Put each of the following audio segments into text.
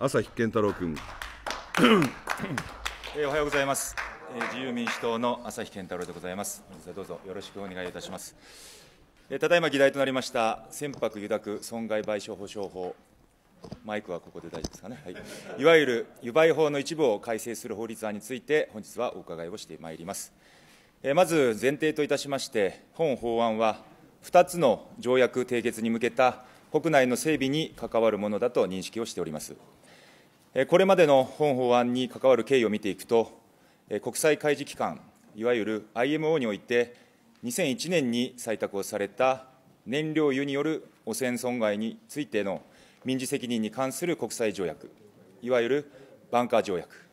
朝日健太郎君。えー、おはようございます、えー、自由民主党の朝日健太郎でございます。本日はどうぞよろしくお願いいたします。えー、ただいま議題となりました船舶油濁損害賠償保障法。マイクはここで大丈夫ですかね、はい、いわゆる油売法の一部を改正する法律案について、本日はお伺いをしてまいります。えー、まず前提といたしまして、本法案は、2つの条約締結に向けた国内の整備に関わるものだと認識をしております。これまでの本法案に関わる経緯を見ていくと、国際開示機関、いわゆる IMO において、2001年に採択をされた燃料油による汚染損害についての民事責任に関する国際条約、いわゆるバンカー条約、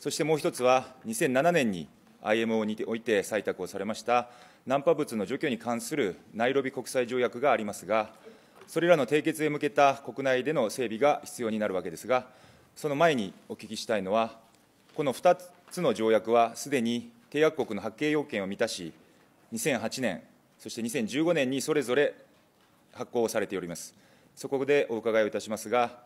そしてもう一つは2007年に IMO において採択をされました難破物の除去に関するナイロビ国際条約がありますが、それらの締結へ向けた国内での整備が必要になるわけですが、その前にお聞きしたいのは、この2つの条約はすでに締約国の発刑要件を満たし、2008年、そして2015年にそれぞれ発行されております。そこでお伺いをいたしますが、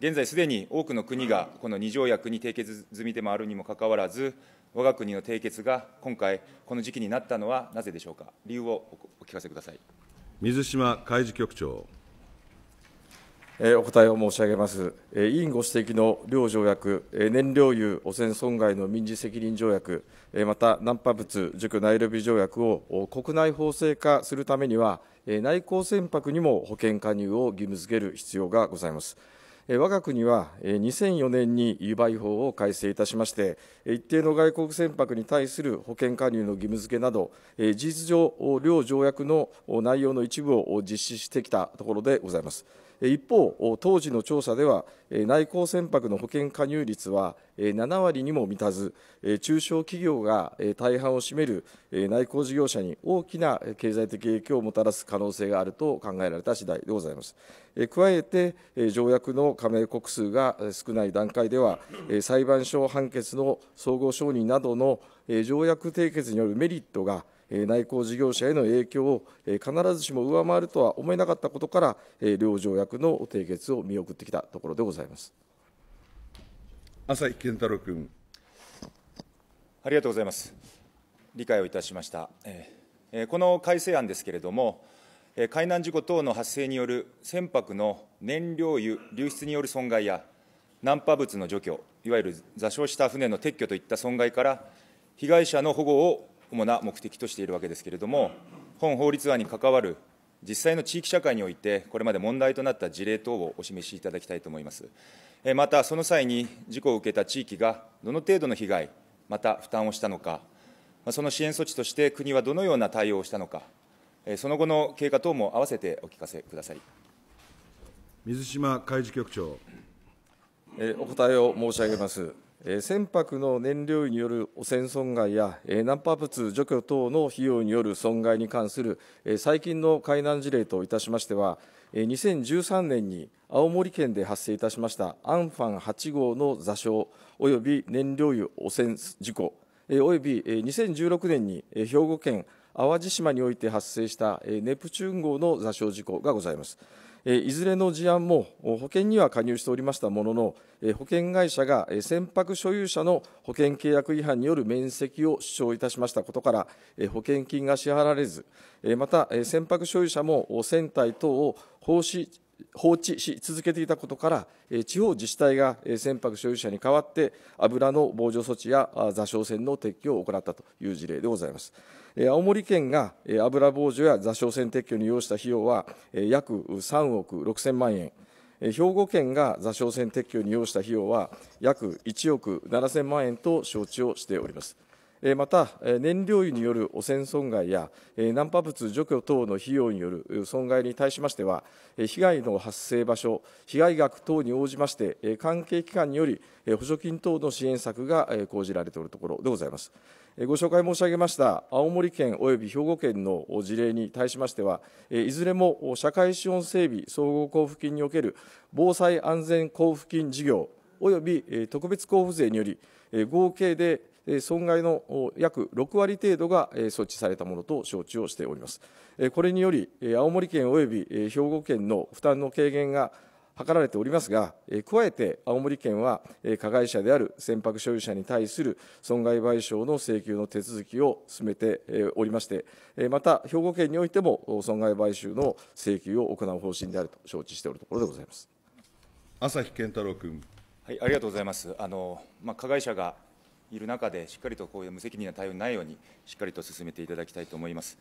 現在すでに多くの国がこの2条約に締結済みでもあるにもかかわらず、我が国の締結が今回、この時期になったのはなぜでしょうか、理由をお聞かせください水島海事局長。お答えを申し上げます。委員ご指摘の両条約、燃料油汚染損害の民事責任条約、また難破物塾ナイロビ条約を国内法制化するためには、内航船舶にも保険加入を義務付ける必要がございます。我が国は2004年に輸売法を改正いたしまして、一定の外国船舶に対する保険加入の義務付けなど、事実上、両条約の内容の一部を実施してきたところでございます。一方、当時の調査では、内航船舶の保険加入率は7割にも満たず、中小企業が大半を占める内航事業者に大きな経済的影響をもたらす可能性があると考えられた次第でございます。加えて、条約の加盟国数が少ない段階では、裁判所判決の総合承認などの条約締結によるメリットが、内航事業者への影響を必ずしも上回るとは思えなかったことから、両条約の締結を見送ってきたところでございます浅井健太郎君。ありがとうございます。理解をいたしました。この改正案ですけれども、海難事故等の発生による船舶の燃料油流出による損害や、難破物の除去、いわゆる座礁した船の撤去といった損害から、被害者の保護を主な目的としているわけですけれども、本法律案に関わる実際の地域社会において、これまで問題となった事例等をお示しいただきたいと思います。また、その際に事故を受けた地域がどの程度の被害、また負担をしたのか、その支援措置として国はどのような対応をしたのか、その後の経過等も併せてお聞かせください水島海事局長。お答えを申し上げます。船舶の燃料による汚染損害や難破物除去等の費用による損害に関する最近の海難事例といたしましては、2013年に青森県で発生いたしましたアンファン8号の座礁及び燃料油汚染事故、及び2016年に兵庫県淡路島において発生したネプチューン号の座礁事故がございます。いずれの事案も保険には加入しておりましたものの、保険会社が船舶所有者の保険契約違反による免責を主張いたしましたことから、保険金が支払われず、また船舶所有者も船体等を奉仕放置し続けていたことから、地方自治体が船舶所有者に代わって、油の防除措置や座礁船の撤去を行ったという事例でございます。青森県が油防除や座礁船撤去に要した費用は、約3億6000万円。兵庫県が座礁船撤去に要した費用は、約1億7000万円と承知をしております。また燃料油による汚染損害や難破物除去等の費用による損害に対しましては被害の発生場所被害額等に応じまして関係機関により補助金等の支援策が講じられておるところでございますご紹介申し上げました青森県及び兵庫県の事例に対しましてはいずれも社会資本整備総合交付金における防災安全交付金事業および特別交付税により合計で損害の約6割程度が措置されたものと承知をしております。これにより、青森県及び兵庫県の負担の軽減が図られておりますが、加えて青森県は加害者である船舶所有者に対する損害賠償の請求の手続きを進めておりまして、また兵庫県においても損害賠償の請求を行う方針であると承知しておるところでございます。朝日健太郎君。はい、ありがとうございます。あのまあ、加害者がいる中で、しっかりとこういう無責任な対応ないように、しっかりと進めていただきたいと思います。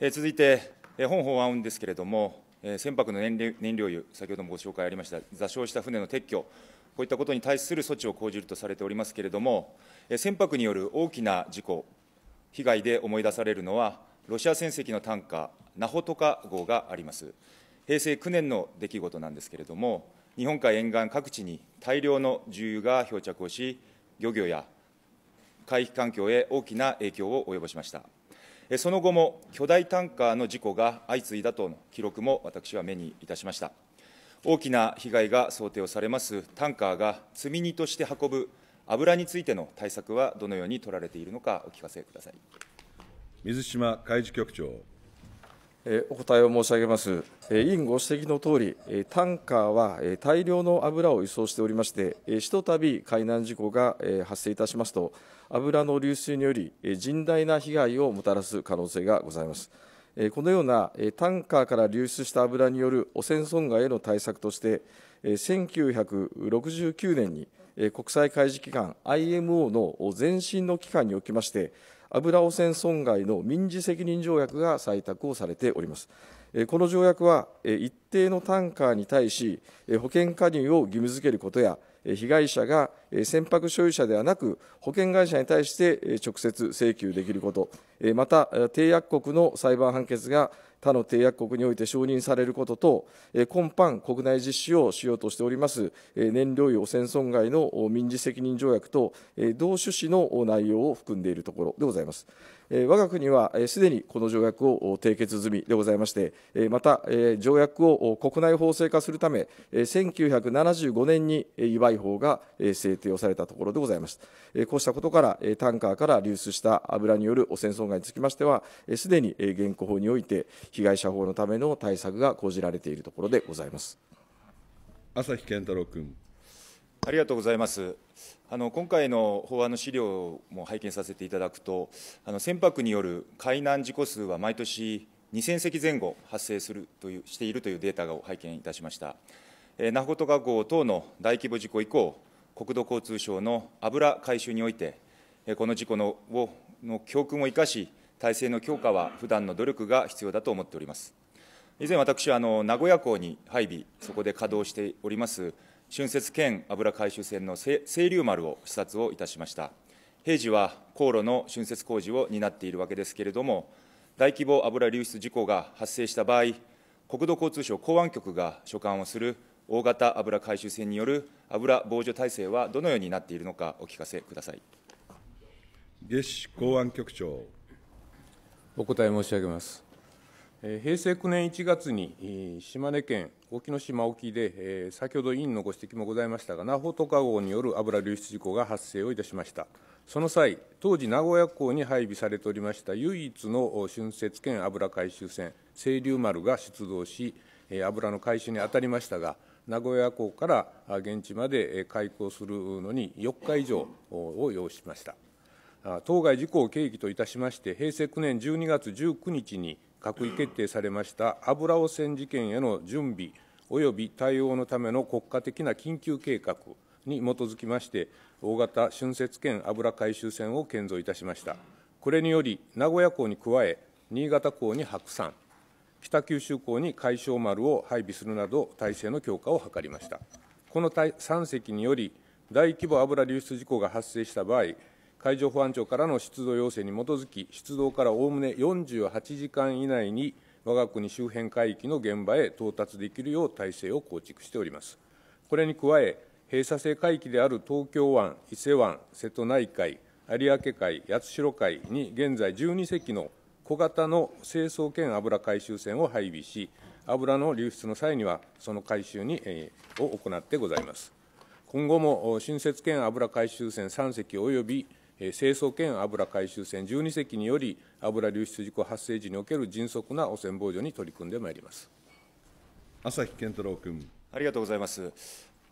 え続いて、え本法案ですけれども、え船舶の燃料油、先ほどもご紹介ありました、座礁した船の撤去、こういったことに対する措置を講じるとされておりますけれども、え船舶による大きな事故、被害で思い出されるのは、ロシア船籍のタンカー、ナホトカ号があります。平成9年の出来事なんですけれども、日本海沿岸各地に大量の重油が漂着をし、漁業や海域環境へ大きな影響を及ぼしました。その後も巨大タンカーの事故が相次いだとの記録も私は目にいたしました。大きな被害が想定をされますタンカーが積み荷として運ぶ油についての対策はどのように取られているのか、お聞かせください水島海事局長。お答えを申し上げます。委員ご指摘のとおり、タンカーは大量の油を輸送しておりまして、ひとたび海難事故が発生いたしますと、油の流出により、甚大な被害をもたらす可能性がございます。このようなタンカーから流出した油による汚染損害への対策として、1969年に国際開示機関 IMO の前身の機関におきまして、油汚染損害の民事責任条約が採択をされております。この条約は、一定のタンカーに対し、保険加入を義務付けることや、被害者が船舶所有者ではなく、保険会社に対して直接請求できること、また、締約国の裁判判決が他の締約国において承認されることと、今般、国内実施をしようとしております燃料油汚染損害の民事責任条約と同趣旨の内容を含んでいるところでございます。我が国はすでにこの条約を締結済みでございまして、また、条約を国内法制化するため、1975年に祝い法が制定をされたところでございます。こうしたことから、タンカーから流出した油による汚染損害につきましては、すでに現行法において、被害者法のための対策が講じられているところでございます。朝日健太郎君。ありがとうございます。あの今回の法案の資料も拝見させていただくと、あの船舶による海難事故数は毎年2000隻前後発生するというしているというデータを拝見いたしました。えー、那覇港号等の大規模事故以降、国土交通省の油回収において、えー、この事故のをの教訓を生かし、体制の強化は普段の努力が必要だと思っております。以前私はあの名古屋港に配備、そこで稼働しております春節兼油回収船の清流丸を視察をいたしました。平時は航路の浚渫工事を担っているわけですけれども、大規模油流出事故が発生した場合、国土交通省公安局が所管をする大型油回収船による油防除体制はどのようになっているのか、お聞かせください下至公安局長。お答え申し上げます。平成9年1月に島根県隠岐の島沖で、先ほど委員のご指摘もございましたが、ナホトカ号による油流出事故が発生をいたしました。その際、当時、名古屋港に配備されておりました唯一の浚渫兼油回収船、清流丸が出動し、油の回収に当たりましたが、名古屋港から現地まで開港するのに4日以上を要しました。当該事故を契機といたしまして、平成9年12月19日に、閣議決定されました油汚染事件への準備及び対応のための国家的な緊急計画に基づきまして、大型浚渫圏油回収船を建造いたしました。これにより、名古屋港に加え、新潟港に白山、北九州港に海小丸を配備するなど、体制の強化を図りました。この3隻により、大規模油流出事故が発生した場合、海上保安庁からの出動要請に基づき、出動からおおむね48時間以内に、我が国周辺海域の現場へ到達できるよう体制を構築しております。これに加え、閉鎖性海域である東京湾、伊勢湾、瀬戸内海、有明海、八代海に現在12隻の小型の清掃兼油回収船を配備し、油の流出の際には、その回収に、えー、を行ってございます。今後も新設兼油回収船3隻及び清掃兼油回収船12隻により、油流出事故発生時における迅速な汚染防除に取り組んでまいります朝日健太郎君。ありがとうございます。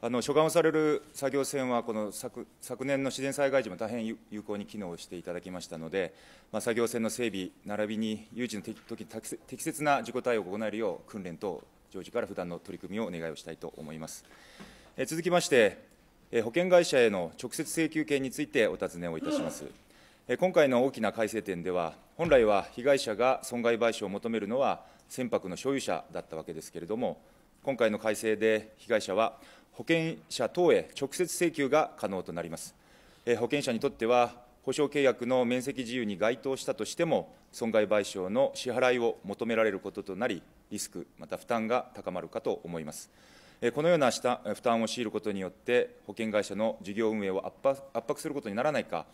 あの所管をされる作業船はこの昨、昨年の自然災害時も大変有効に機能していただきましたので、まあ、作業船の整備、並びに有事の時に適切な事故対応を行えるよう、訓練等、常時から普段の取り組みをお願いをしたいと思います。え続きまして、保険会社への直接請求権についてお尋ねをいたします。今回の大きな改正点では、本来は被害者が損害賠償を求めるのは船舶の所有者だったわけですけれども、今回の改正で被害者は保険者等へ直接請求が可能となります。保険者にとっては、保証契約の面積自由に該当したとしても、損害賠償の支払いを求められることとなり、リスク、また負担が高まるかと思います。このような負担を強いることによって、保険会社の事業運営を圧迫圧迫することにならないか、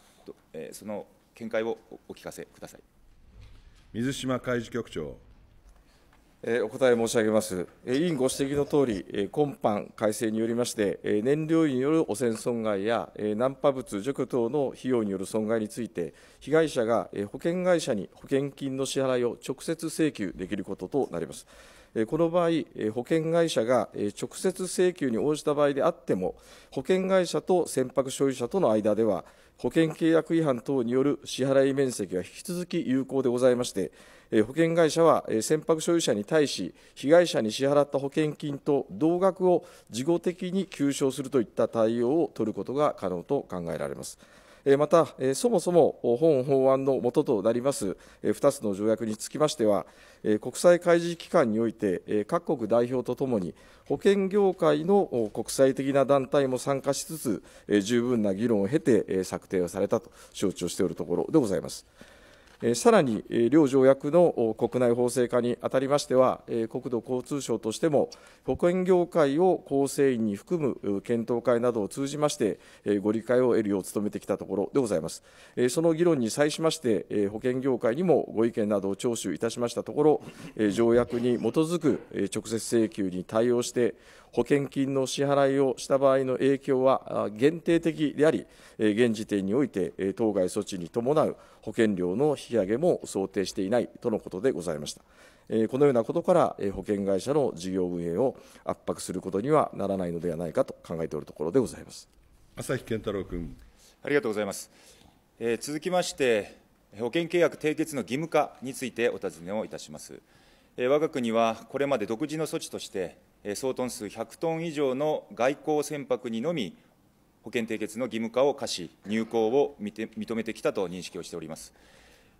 その見解をお聞かせください水島海事局長。お答え申し上げます。委員ご指摘のとおり、今般改正によりまして、燃料による汚染損害や難破物除去等の費用による損害について、被害者が保険会社に保険金の支払いを直接請求できることとなります。この場合、保険会社が直接請求に応じた場合であっても、保険会社と船舶所有者との間では、保険契約違反等による支払い面積は引き続き有効でございまして、保険会社は船舶所有者に対し、被害者に支払った保険金と同額を事後的に求償するといった対応を取ることが可能と考えられます。また、そもそも本法案のもととなります2つの条約につきましては、国際開示機関において、各国代表とともに、保険業界の国際的な団体も参加しつつ、十分な議論を経て策定をされたと承知をしておるところでございます。さらに、両条約の国内法制化にあたりましては、国土交通省としても、保険業界を構成員に含む検討会などを通じまして、ご理解を得るよう努めてきたところでございます。その議論に際しまして、保険業界にもご意見などを聴取いたしましたところ、条約に基づく直接請求に対応して、保険金の支払いをした場合の影響は限定的であり、現時点において当該措置に伴う保険料の引き上げも想定していないとのことでございました。このようなことから保険会社の事業運営を圧迫することにはならないのではないかと考えておるところでございます朝日健太郎君。ありがとうございます。え続きまして、保険契約締結の義務化についてお尋ねをいたします。え我が国はこれまで独自の措置として、総トン数100トン以上の外交船舶にのみ保険締結の義務化を課し、入行を認めてきたと認識をしております。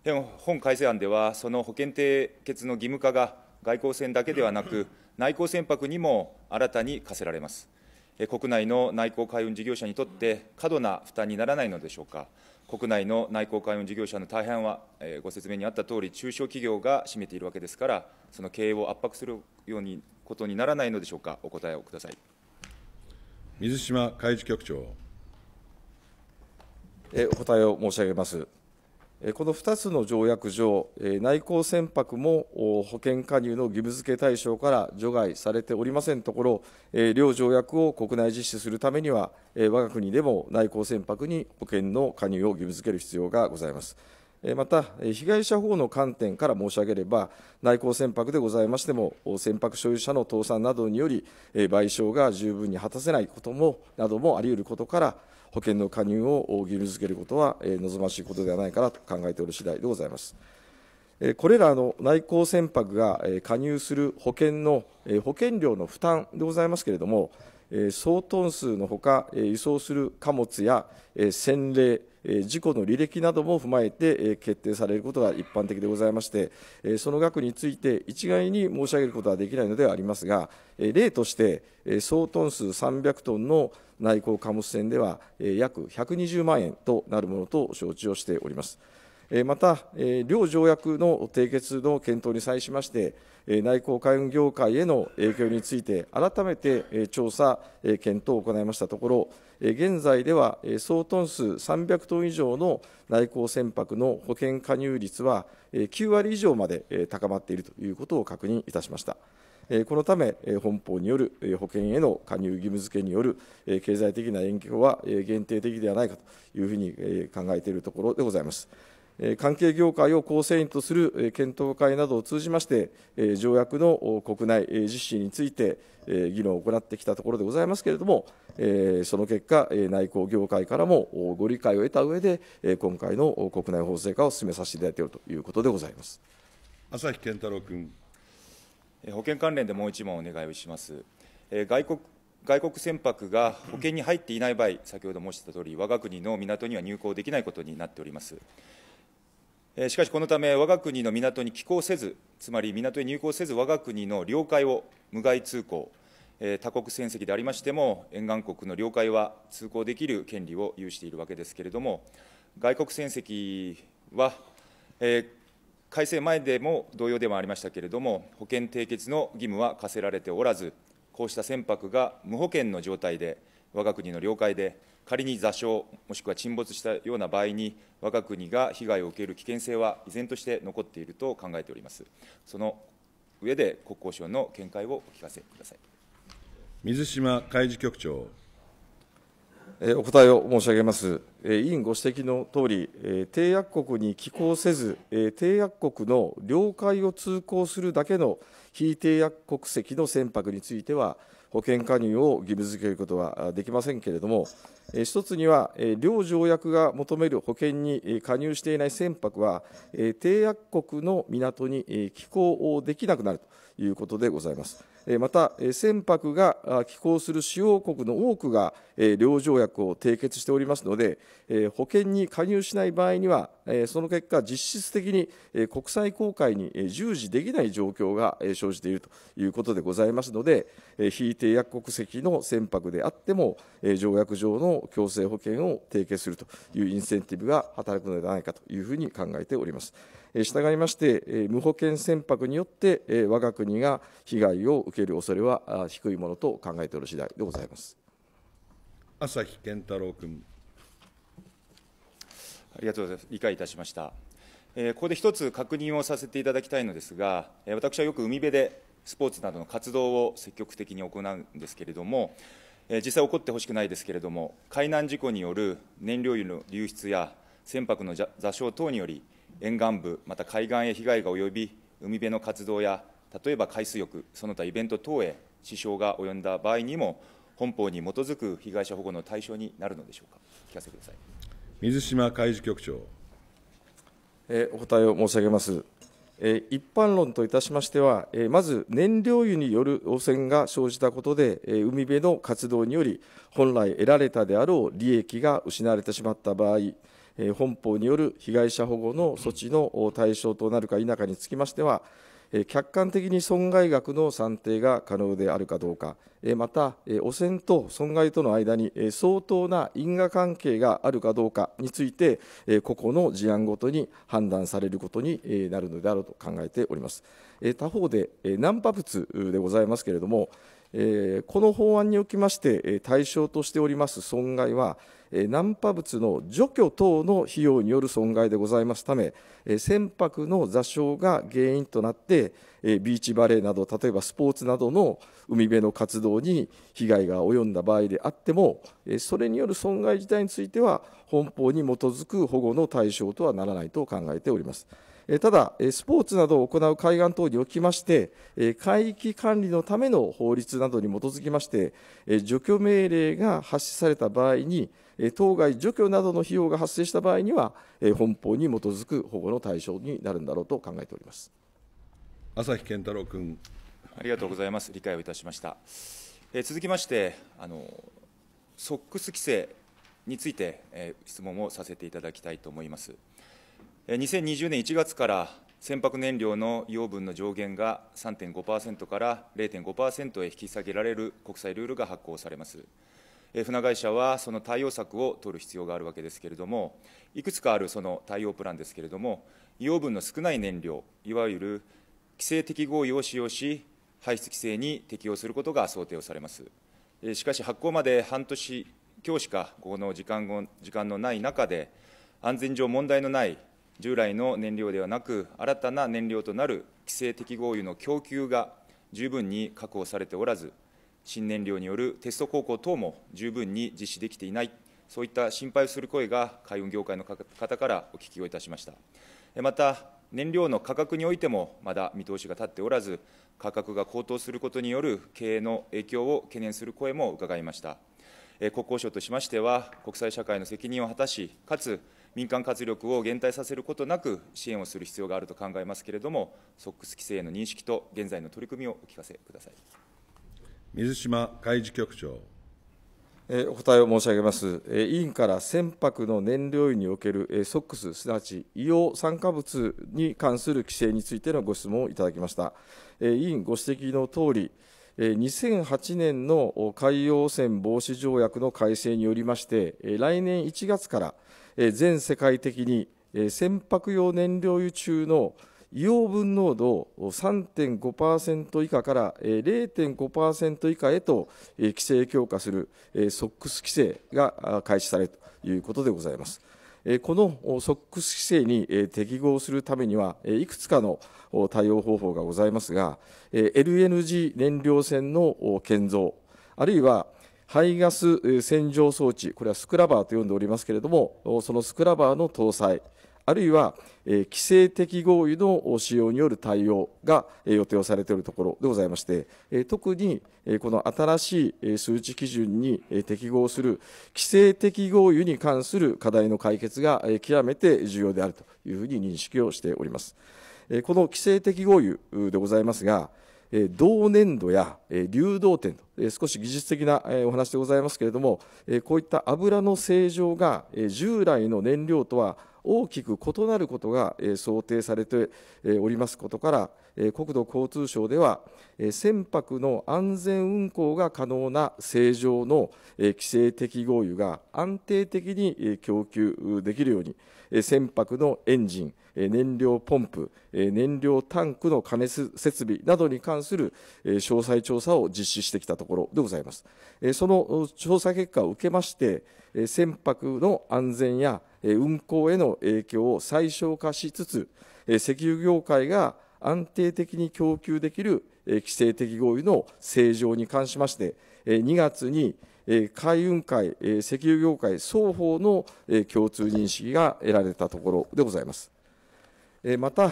でも本改正案では、その保険締結の義務化が外交船だけではなく、内航船舶にも新たに課せられます。国内の内航海運事業者にとって過度な負担にならないのでしょうか。国内の内航海運事業者の大半は、えご説明にあったとおり、中小企業が占めているわけですから、その経営を圧迫するようにことにならないのでしょうか、お答えをください。水島海事局長。お答えを申し上げます。この2つの条約上、内航船舶も保険加入の義務付け対象から除外されておりませんところ、両条約を国内実施するためには、我が国でも内航船舶に保険の加入を義務付ける必要がございます。また、被害者法の観点から申し上げれば、内向船舶でございましても、船舶所有者の倒産などにより、賠償が十分に果たせないこともなどもあり得ることから、保険の加入を義務付けることは望ましいことではないかなと考えておる次第でございます。これらの内航船舶が加入する保険の保険料の負担でございますけれども、総トン数のほか、輸送する貨物や洗礼、事故の履歴なども踏まえて決定されることが一般的でございまして、その額について一概に申し上げることはできないのではありますが、例として、総トン数300トンの内航貨物船では、約120万円となるものと承知をしております。また、両条約の締結の検討に際しまして、内航海運業界への影響について、改めて調査、検討を行いましたところ、現在では総トン数300トン以上の内航船舶の保険加入率は、9割以上まで高まっているということを確認いたしました。このため、本法による保険への加入義務付けによる経済的な影響は限定的ではないかというふうに考えているところでございます。関係業界を構成員とする検討会などを通じまして、条約の国内実施について議論を行ってきたところでございますけれども、その結果、内向業界からもご理解を得た上で、今回の国内法制化を進めさせていただいているということでございます朝日健太郎君。保険関連でもう一問お願いをします。外国外国船舶が保険に入っていない場合、先ほど申したとおり、我が国の港には入港できないことになっております。しかしこのため、我が国の港に寄港せず、つまり港へ入港せず、我が国の領海を無害通行、他国船籍でありましても、沿岸国の領海は通行できる権利を有しているわけですけれども、外国船籍は、えー、改正前でも同様ではありましたけれども、保険締結の義務は課せられておらず、こうした船舶が無保険の状態で、我が国の領海で、仮に座礁、もしくは沈没したような場合に、我が国が被害を受ける危険性は依然として残っていると考えております。その上で国交省の見解をお聞かせください水島海事局長。お答えを申し上げます。委員ご指摘のとおり、締約国に寄港せず、締約国の領海を通行するだけの非締約国籍の船舶については、保険加入を義務付けることはできませんけれども、一つには、両条約が求める保険に加入していない船舶は、締約国の港に寄港できなくなるということでございます。また、船舶が寄港する主要国の多くが両条約を締結しておりますので、保険に加入しない場合には、その結果、実質的に国際航海に従事できない状況が生じているということでございますので、非締約国籍の船舶であっても、条約上の強制保険を提携するというインセンティブが働くのではないかというふうに考えております。したいまして、無保険船舶によって、我が国が被害を受ける恐れは低いものと考えておる次第でございます。朝日健太郎君。ありがとうございます。理解いたしました。ここで一つ確認をさせていただきたいのですが、私はよく海辺でスポーツなどの活動を積極的に行うんですけれども、え実際起こってほしくないですけれども、海難事故による燃料油の流出や船舶の座礁等により、沿岸部、また海岸へ被害が及び、海辺の活動や、例えば海水浴、その他イベント等へ支障が及んだ場合にも、本法に基づく被害者保護の対象になるのでしょうか。聞かせください水島海事局長。えお答えを申し上げます。一般論といたしましては、まず燃料油による汚染が生じたことで、海辺の活動により、本来得られたであろう利益が失われてしまった場合、本法による被害者保護の措置の対象となるか否かにつきましては、客観的に損害額の算定が可能であるかどうか、また、汚染と損害との間に相当な因果関係があるかどうかについて、個々の事案ごとに判断されることになるのであうと考えております。他方で、難破物でございますけれども、この法案におきまして、対象としております損害は、難破物の除去等の費用による損害でございますため、船舶の座礁が原因となって、ビーチバレーなど、例えばスポーツなどの海辺の活動に被害が及んだ場合であっても、それによる損害自体については、本法に基づく保護の対象とはならないと考えております。ただ、スポーツなどを行う海岸等におきまして、海域管理のための法律などに基づきまして、除去命令が発出された場合に、当該除去などの費用が発生した場合には、本法に基づく保護の対象になるんだろうと考えております朝日健太郎君。ありがとうございます、理解をいたしました。え続きましてあの、ソックス規制について、え質問をさせていただきたいと思います。2020年1月から船舶燃料の養分の上限が3.5%から0.5%へ引き下げられる国際ルールが発行されます。船会社はその対応策を取る必要があるわけですけれども、いくつかあるその対応プランですけれども、養分の少ない燃料、いわゆる規制適合意を使用し、排出規制に適用することが想定をされます。しかし、発行まで半年強しかこの時間時間のない中で、安全上問題のない従来の燃料ではなく、新たな燃料となる規制適合油の供給が十分に確保されておらず、新燃料によるテスト航行等も十分に実施できていない、そういった心配をする声が海運業界の方からお聞きをいたしました。また、燃料の価格においてもまだ見通しが立っておらず、価格が高騰することによる経営の影響を懸念する声も伺いました。国交省としましては、国際社会の責任を果たし、かつ民間活力を減退させることなく支援をする必要があると考えますけれども、SOX 規制への認識と現在の取り組みをお聞かせください水島海事局長。お答えを申し上げます。委員から船舶の燃料油における SOX、すなわち硫黄酸化物に関する規制についてのご質問をいただきました。委員ご指摘のとおり、2008年の海洋汚染防止条約の改正によりまして来年1月から全世界的に船舶用燃料油中の硫黄分濃度を3.5%以下から0.5%以下へと規制強化する SOX 規制が開始されるということでございます。このソックス規制に適合するためには、いくつかの対応方法がございますが、LNG 燃料船の建造、あるいは排ガス洗浄装置、これはスクラバーと呼んでおりますけれども、そのスクラバーの搭載、あるいは、え規制的合意の使用による対応が予定をされているところでございまして、え特に、えこの新しい数値基準に適合する規制的合意に関する課題の解決が極めて重要であるというふうに認識をしております。この規制的合意でございますが、同年度や流動点と、少し技術的なお話でございますけれども、こういった油の正常が従来の燃料とは大きく異なることが想定されておりますことから国土交通省では船舶の安全運航が可能な正常の規制適合油が安定的に供給できるように船舶のエンジン、燃料ポンプ、燃料タンクの加熱設備などに関する詳細調査を実施してきたところでございます。その調査結果を受けまして、船舶の安全や運航への影響を最小化しつつ、石油業界が安定的に供給できる規制的合意の正常に関しまして、2月に海運界、石油業界双方の共通認識が得られたところでございます。また、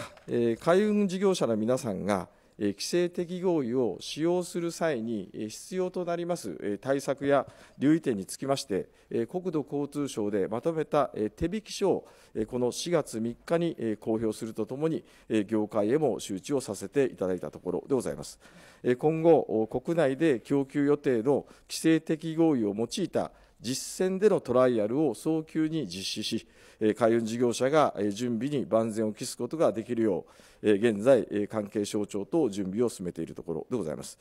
海運事業者の皆さんが、規制的合意を使用する際に必要となります対策や留意点につきまして、国土交通省でまとめた手引き書をこの4月3日に公表するとともに、業界へも周知をさせていただいたところでございます。今後、国内で供給予定の規制的合意を用いた実践でのトライアルを早急に実施し、海運事業者が準備に万全を期すことができるよう、現在、関係省庁と準備を進めているところでございます。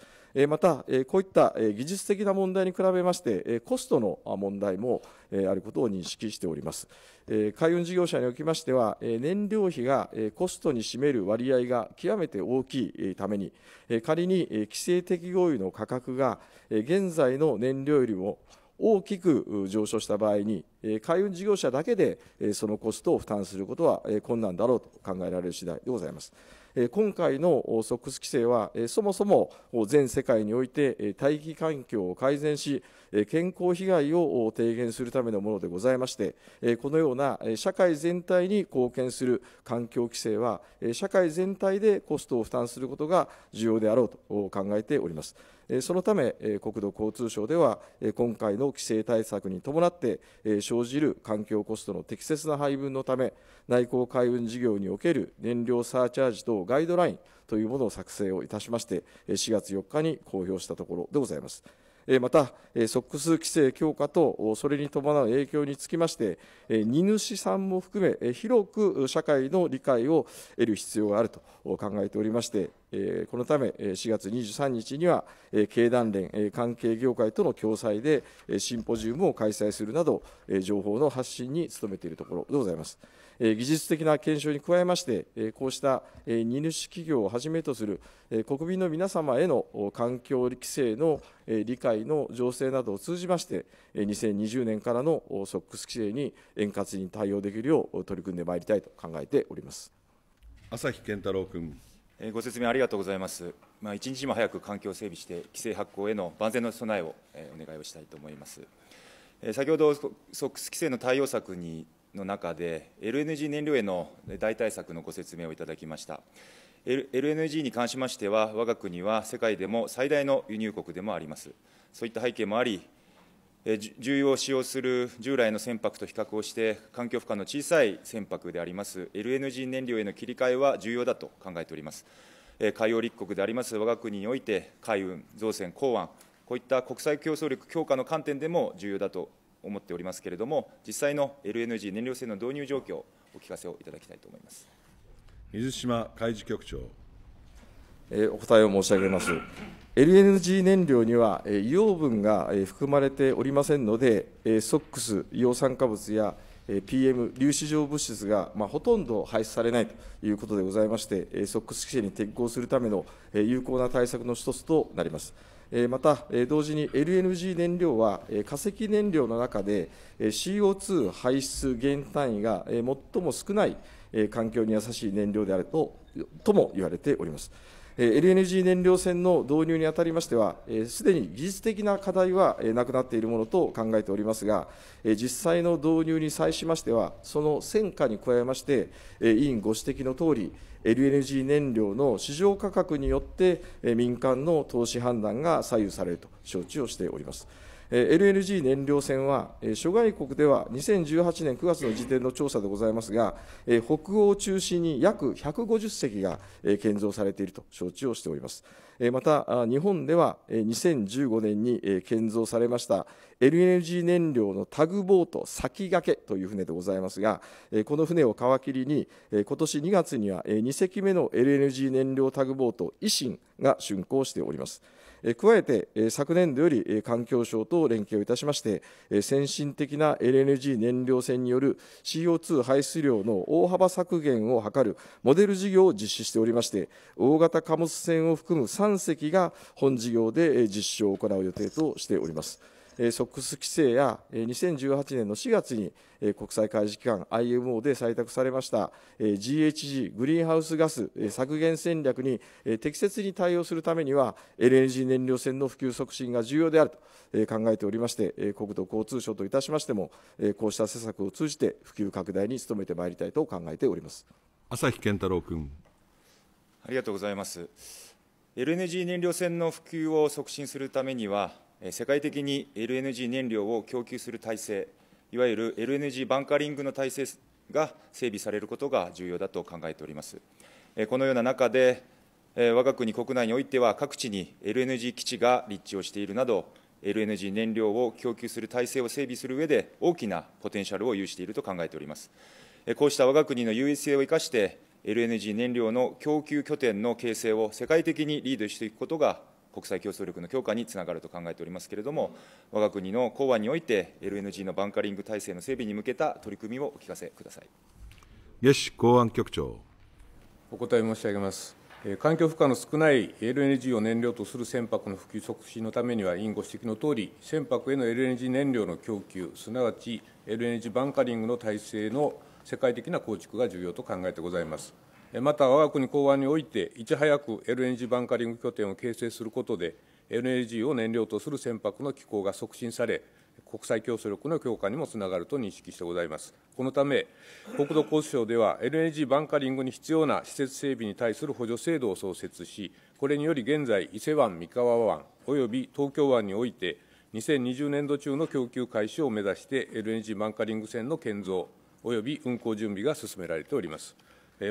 また、こういった技術的な問題に比べまして、コストの問題もあることを認識しております。海運事業者におきましては、燃料費がコストに占める割合が極めて大きいために、仮に規制適合油の価格が現在の燃料よりも大きく上昇した場合に海運事業者だけでそのコストを負担することは困難だろうと考えられる次第でございます。今回のソックス規制はそもそも全世界において大気環境を改善し健康被害を低減するためのものでございまして、このような社会全体に貢献する環境規制は、社会全体でコストを負担することが重要であろうと考えております。そのため、国土交通省では、今回の規制対策に伴って、生じる環境コストの適切な配分のため、内航海運事業における燃料サーチャージ等ガイドラインというものを作成をいたしまして、4月4日に公表したところでございます。また、クス規制強化と、それに伴う影響につきまして、荷主さんも含め、広く社会の理解を得る必要があると考えておりまして、このため、4月23日には、経団連、関係業界との共催でシンポジウムを開催するなど、情報の発信に努めているところでございます。技術的な検証に加えまして、こうした荷主企業をはじめとする国民の皆様への環境規制の理解の情勢などを通じまして、2020年からのソックス規制に円滑に対応できるよう取り組んでまいりたいと考えております。朝日健太郎君。ご説明ありがとうございます。まあ、一日も早く環境を整備して、規制発行への万全の備えをお願いをしたいと思います。先ほど、ソックス規制の対応策にの中で、LNG 燃料への代替策のご説明をいただきました。LNG に関しましては、我が国は世界でも最大の輸入国でもあります。そういった背景もあり、重要を使用する従来の船舶と比較をして、環境負荷の小さい船舶であります LNG 燃料への切り替えは重要だと考えております。海洋立国であります我が国において、海運、造船、港湾、こういった国際競争力強化の観点でも重要だと思っておりますけれども、実際の LNG 燃料船の導入状況、お聞かせをいただきたいと思います水島海事局長。お答えを申し上げます。LNG 燃料には硫黄分が含まれておりませんので、SOX、硫黄酸化物や PM、粒子状物質が、まあ、ほとんど排出されないということでございまして、SOX 規制に適合するための有効な対策の一つとなります。また、同時に LNG 燃料は化石燃料の中で CO2 排出減単位が最も少ない環境に優しい燃料であるととも言われております。LNG 燃料船の導入にあたりましては、すでに技術的な課題はなくなっているものと考えておりますが、実際の導入に際しましては、その戦果に加えまして、委員ご指摘のとおり、LNG 燃料の市場価格によって、民間の投資判断が左右されると承知をしております。LNG 燃料船は、諸外国では2018年9月の時点の調査でございますが、北欧を中心に約150隻が建造されていると承知をしております。また、日本では2015年に建造されました LNG 燃料のタグボート先駆けという船でございますが、この船を皮切りに、今年2月には2隻目の LNG 燃料タグボート、維新が竣工しております。加えて、昨年度より環境省と連携をいたしまして、先進的な LNG 燃料船による CO2 排出量の大幅削減を図るモデル事業を実施しておりまして、大型貨物船を含む3隻が本事業で実証を行う予定としております。ソックス規制や2018年の4月に国際開示機関 IMO で採択されました GHG グリーンハウスガス削減戦略に適切に対応するためには LNG 燃料船の普及促進が重要であると考えておりまして国土交通省といたしましてもこうした施策を通じて普及拡大に努めてまいりたいと考えております朝日健太郎君ありがとうございます LNG 燃料船の普及を促進するためには世界的に LNG 燃料を供給する体制、いわゆる LNG バンカリングの体制が整備されることが重要だと考えております。このような中で、我が国国内においては、各地に LNG 基地が立地をしているなど、LNG 燃料を供給する体制を整備する上で、大きなポテンシャルを有していると考えております。こうした我が国の優位性を生かして、LNG 燃料の供給拠点の形成を世界的にリードしていくことが国際競争力の強化につながると考えておりますけれども、我が国の港湾において、LNG のバンカリング体制の整備に向けた取り組みをお聞かせください。下公安局長お答え申し上げます。環境負荷の少ない LNG を燃料とする船舶の普及促進のためには、委員ご指摘のとおり、船舶への LNG 燃料の供給、すなわち LNG バンカリングの体制の世界的な構築が重要と考えてございます。また我が国港湾において、いち早く LNG バンカリング拠点を形成することで、LNG を燃料とする船舶の機構が促進され、国際競争力の強化にもつながると認識してございます。このため、国土交通省では、LNG バンカリングに必要な施設整備に対する補助制度を創設し、これにより現在、伊勢湾、三河湾および東京湾において、2020年度中の供給開始を目指して、LNG バンカリング船の建造および運航準備が進められております。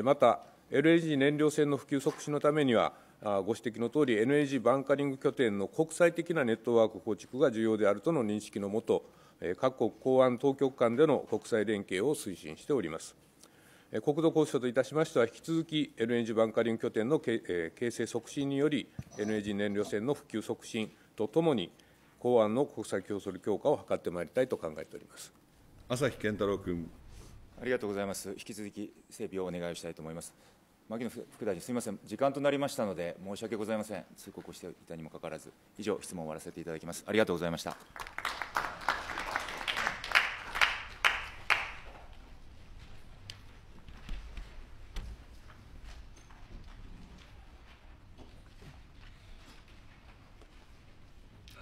また LNG 燃料船の普及促進のためには、ご指摘のとおり、LNG バンカリング拠点の国際的なネットワーク構築が重要であるとの認識のもと、各国公安当局間での国際連携を推進しております。国土交省といたしましては、引き続き LNG バンカリング拠点の形成促進により、LNG 燃料船の普及促進とともに、公安の国際競争力強化を図ってまいりたいと考えております朝日健太郎君。ありがとうございます。引き続き整備をお願いしたいと思います。牧野副大臣、すみません、時間となりましたので、申し訳ございません、通告をしていたにもかかわらず、以上、質問を終わらせていただきます。ありがとうございました。